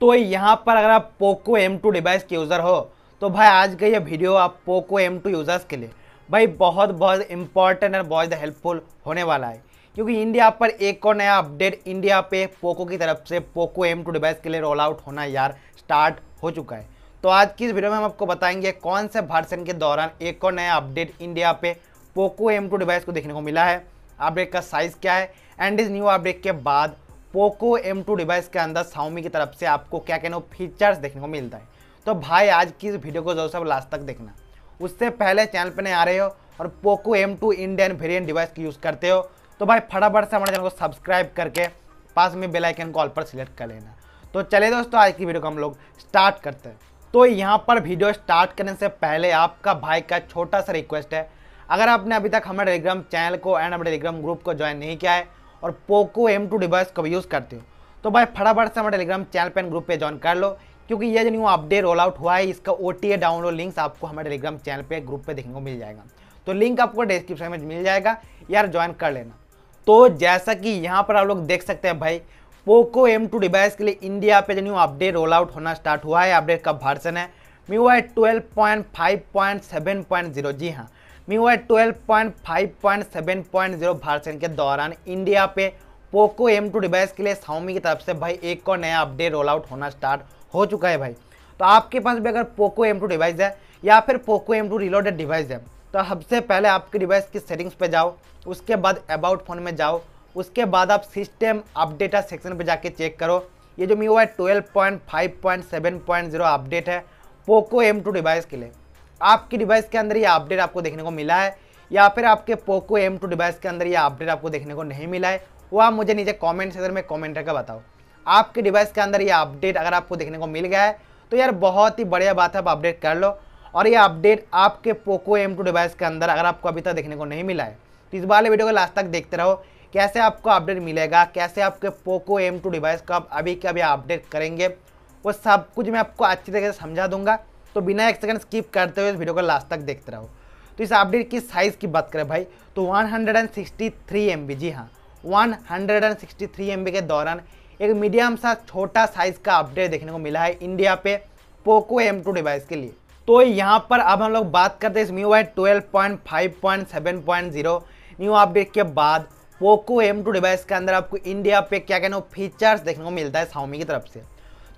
तो यहाँ पर अगर आप पोको एम टू डिवाइस के यूज़र हो तो भाई आज का ये वीडियो आप पोको एम टू यूज़र्स के लिए भाई बहुत बहुत इंपॉर्टेंट और बहुत ज़्यादा हेल्पफुल होने वाला है क्योंकि इंडिया पर एक और नया अपडेट इंडिया पे पोको की तरफ से पोको एम टू डिवाइस के लिए रोल आउट होना यार स्टार्ट हो चुका है तो आज की इस वीडियो में हम आपको बताएंगे कौन से भर्सन के दौरान एक और नया अपडेट इंडिया पे पोको एम टू डिवाइस को देखने को मिला है अपडेट का साइज़ क्या है एंड इस न्यू अपडेट के बाद पोको एम टू डिवाइस के अंदर साउमी की तरफ से आपको क्या कहना फीचर्स देखने को मिलता है तो भाई आज की इस वीडियो को जरूर सब लास्ट तक देखना उससे पहले चैनल पर नहीं आ रहे हो और Poco M two Indian variant device की यूज़ करते हो तो भाई फटाफट से हमारे चैनल को सब्सक्राइब करके पास में बेलाइकन को ऑल पर सिलेक्ट कर लेना तो चले दोस्तों आज की वीडियो को हम लोग स्टार्ट करते हैं तो यहाँ पर वीडियो स्टार्ट करने से पहले आपका भाई का छोटा सा रिक्वेस्ट है अगर आपने अभी तक हमारे टेलीग्राम चैनल को एंड हमारे टेलीग्राम ग्रुप को ज्वाइन नहीं किया है और पोको एम टू डिवाइस कब यूज़ करते हो तो भाई फटाफट से हमारे टेलीग्राम चैनल पेन ग्रुप पे ज्वाइन कर लो क्योंकि ये जो न्यू अपडेट रोल आउट हुआ है इसका ओ डाउनलोड लिंक्स आपको हमारे टेलीग्राम चैनल पे ग्रुप पे देखने को मिल जाएगा तो लिंक आपको डिस्क्रिप्शन में मिल जाएगा यार ज्वाइन कर लेना तो जैसा कि यहाँ पर आप लोग देख सकते हैं भाई पोको एम टू डिवाइस के लिए इंडिया पे जो न्यू अपडेट रोल आउट होना स्टार्ट हुआ है अपडेट का वर्सन है मी वाई है twelve point five point seven point zero जी हाँ मी हुआ twelve point five point seven point zero version के दौरान इंडिया पे पोको एम टू डिवाइस के लिए साउमी की तरफ से भाई एक और नया अपडेट रोल आउट होना स्टार्ट हो चुका है भाई तो आपके पास भी अगर पोको एम टू डिवाइस है या फिर Poco M two reloaded device है तो सबसे पहले आपके डिवाइस की सेटिंग्स पर जाओ उसके बाद अबाउट फोन में जाओ उसके बाद आप सिस्टम अपडेटा सेक्शन पर जाके चेक करो ये जो मी हुआ है twelve point five point seven point zero update है पोको एम टू डिवाइस के लिए आपकी डिवाइस के अंदर ये अपडेट आपको देखने को मिला है या फिर आपके पोको एम टू डिवाइस के अंदर ये अपडेट आपको देखने को नहीं मिला है वो आप मुझे नीचे कमेंट सेक्शन में कमेंट करके बताओ आपके डिवाइस के अंदर ये अपडेट अगर आपको देखने को मिल गया है तो यार बहुत ही बढ़िया बात है आप अपडेट कर लो और ये अपडेट आपके पोको एम टू डिवाइस के अंदर अगर आपको अभी तक देखने को नहीं मिला है तो इस बार वीडियो को लास्ट तक देखते रहो कैसे आपको अपडेट मिलेगा कैसे आपके पोको एम टू डिवाइस को आप अभी के अभी अपडेट करेंगे वो सब कुछ मैं आपको अच्छी तरीके से समझा दूंगा तो बिना एक सेकंड स्किप करते हुए इस वीडियो को लास्ट तक देखते रहो तो इस अपडेट की साइज़ की बात करें भाई तो 163 हंड्रेड जी हाँ 163 हंड्रेड के दौरान एक मीडियम सा छोटा साइज़ का अपडेट देखने को मिला है इंडिया पे पोको एम डिवाइस के लिए तो यहाँ पर अब हम लोग बात करते हैं इस MIUI twelve point five point seven point zero new update के बाद पोको एम टू डिवाइस के अंदर आपको इंडिया पे क्या कहना फीचर्स देखने को मिलता है साउमी की तरफ से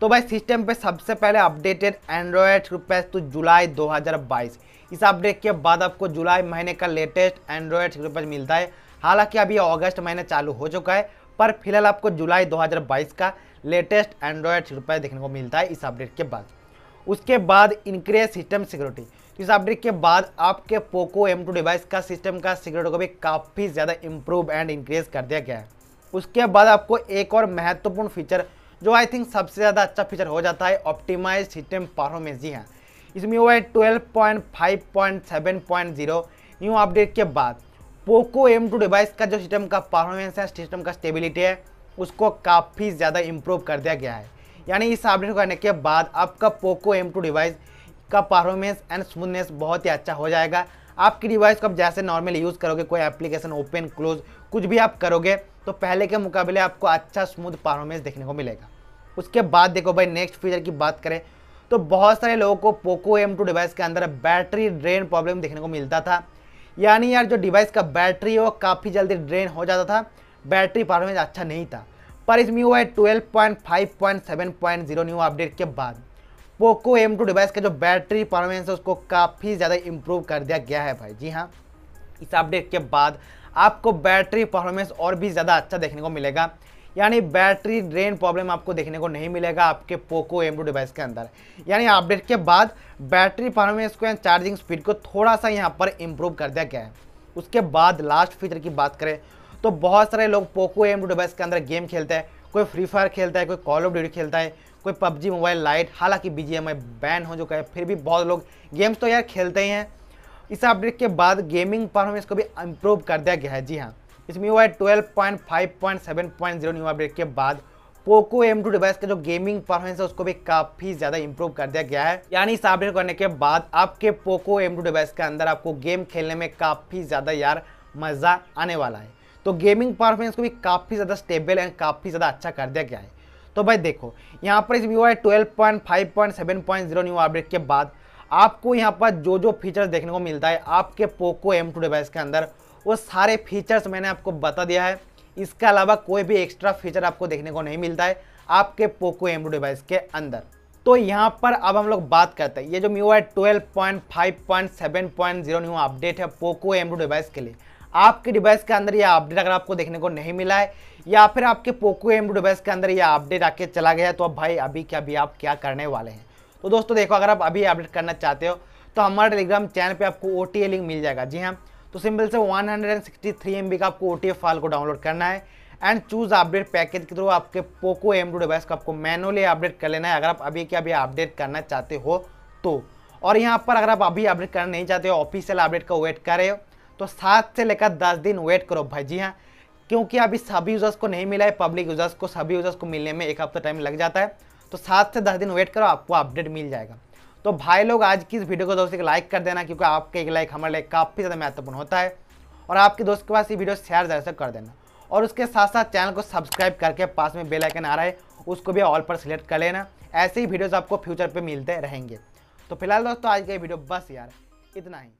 तो भाई सिस्टम पे सबसे पहले अपडेटेड एंड्रॉयड रुपीज़ टू जुलाई 2022 इस अपडेट के बाद आपको जुलाई महीने का लेटेस्ट एंड्रॉयड रुपीज़ मिलता है हालांकि अभी अगस्त महीने चालू हो चुका है पर फिलहाल आपको जुलाई 2022 का लेटेस्ट एंड्रॉयड रुपये देखने को मिलता है इस अपडेट के बाद उसके बाद इंक्रीज सिस्टम सिक्योरिटी इस अपडेट के बाद आपके पोको एम टू डिवाइस का सिस्टम का सिक्योरिटी को भी काफ़ी ज़्यादा इम्प्रूव एंड इंक्रीज कर दिया गया है उसके बाद आपको एक और महत्वपूर्ण फीचर जो आई थिंक सबसे ज़्यादा अच्छा फीचर हो जाता है ऑप्टिमाइज सिस्टम परफॉर्मेंस जी हाँ इसमें वो है twelve point five point seven point zero new update के बाद पोको एम टू डिवाइस का जो सिस्टम का परफॉर्मेंस है सिस्टम का स्टेबिलिटी है उसको काफ़ी ज़्यादा इम्प्रूव कर दिया गया है यानी इस अपडेट करने के बाद आपका पोको एम टू डिवाइस का परफॉर्मेंस एंड स्मूथनेस बहुत ही अच्छा हो जाएगा आपकी डिवाइस को आप जैसे नॉर्मल यूज़ करोगे कोई एप्लीकेशन ओपन क्लोज कुछ भी आप करोगे तो पहले के मुकाबले आपको अच्छा स्मूथ परफॉर्मेंस देखने को मिलेगा उसके बाद देखो भाई नेक्स्ट फीचर की बात करें तो बहुत सारे लोगों को पोको एम टू डिवाइस के अंदर बैटरी ड्रेन प्रॉब्लम देखने को मिलता था यानी यार जो डिवाइस का बैटरी है वो काफ़ी जल्दी ड्रेन हो जाता था बैटरी परफॉर्मेंस अच्छा नहीं था पर इसमें हुआ है twelve point five point seven point zero new update के बाद पोको एम टू डिवाइस का जो बैटरी परफॉर्मेंस है उसको काफ़ी ज़्यादा इम्प्रूव कर दिया गया है भाई जी हाँ इस अपडेट के बाद आपको बैटरी परफॉर्मेंस और भी ज़्यादा अच्छा देखने को मिलेगा यानी बैटरी ड्रेन प्रॉब्लम आपको देखने को नहीं मिलेगा आपके पोको एम डिवाइस के अंदर यानी अपडेट के बाद बैटरी परफॉर्मेंस को या चार्जिंग स्पीड को थोड़ा सा यहाँ पर इम्प्रूव कर दिया गया है उसके बाद लास्ट फीचर की बात करें तो बहुत सारे लोग पोको एम डिवाइस के अंदर गेम खेलते हैं कोई फ्री फायर खेलता है कोई कॉल ऑफ ड्यूटी खेलता है कोई पबजी मोबाइल लाइट हालांकि बी बैन हो चुका है फिर भी बहुत लोग गेम्स तो यार खेलते ही हैं इस अपडेट के बाद गेमिंग परफॉर्मेंस को भी इम्प्रूव कर दिया गया है जी हाँ इसमें हुआ है twelve point five point seven point zero new update के बाद पोको एम टू डिवाइस का जो गेमिंग परफॉर्मेंस है उसको भी काफ़ी ज़्यादा इम्प्रूव कर दिया गया है यानी इस अपडेट करने के बाद आपके पोको एम टू डिवाइस के अंदर आपको गेम खेलने में काफ़ी ज़्यादा यार मज़ा आने वाला है तो गेमिंग परफॉर्मेंस को भी काफ़ी ज़्यादा स्टेबल एंड काफ़ी ज़्यादा अच्छा कर दिया गया है तो भाई देखो यहाँ पर इस व्यू है twelve point five point seven point zero new update के बाद आपको यहाँ पर जो जो फीचर्स देखने को मिलता है आपके पोको एम टू डिवाइस के अंदर वो सारे फीचर्स मैंने आपको बता दिया है इसके अलावा कोई भी एक्स्ट्रा फीचर आपको देखने को नहीं मिलता है आपके पोको एम टू डिवाइस के अंदर तो यहाँ पर अब हम लोग बात करते हैं ये जो पॉइंट जीरो न्यू अपडेट है पोको एम टू डिवाइस के लिए आपके डिवाइस के अंदर यह अपडेट अगर आपको देखने को नहीं मिला है या फिर आपके पोको एम टू डिवाइस के अंदर यह अपडेट आके चला गया है तो अब भाई अभी क्या अभी आप क्या करने वाले हैं तो दोस्तों देखो अगर आप अभी अपडेट करना चाहते हो तो हमारे टेलीग्राम चैनल पे आपको ओ लिंक मिल जाएगा जी हाँ तो सिंपल से 163 हंड्रेड का आपको ओ फाइल को डाउनलोड करना है एंड चूज अपडेट पैकेज के थ्रू आपके पोको एम टू डिवाइस को आपको मैनुअली अपडेट कर लेना है अगर आप अभी के अभी अपडेट करना चाहते हो तो और यहाँ पर अगर आप अभी अपडेट करना नहीं चाहते हो ऑफिशियल अपडेट का वेट कर रहे हो तो सात से लेकर दस दिन वेट करो भाई जी हाँ क्योंकि अभी सभी यूज़र्स को नहीं मिला है पब्लिक यूज़र्स को सभी यूज़र्स को मिलने में एक हफ्ता टाइम लग जाता है तो सात से दस दिन वेट करो आपको अपडेट मिल जाएगा तो भाई लोग आज की इस वीडियो को दोस्त एक लाइक कर देना क्योंकि आपके एक लाइक हमारे लिए काफ़ी ज़्यादा महत्वपूर्ण होता है और आपके दोस्त के पास ये वीडियो शेयर ज़्यादा से कर देना और उसके साथ साथ चैनल को सब्सक्राइब करके पास में बेल आइकन आ रहा है उसको भी ऑल पर सिलेक्ट कर लेना ऐसे ही वीडियोज़ आपको फ्यूचर पर मिलते रहेंगे तो फिलहाल दोस्तों आज का ये वीडियो बस यार इतना ही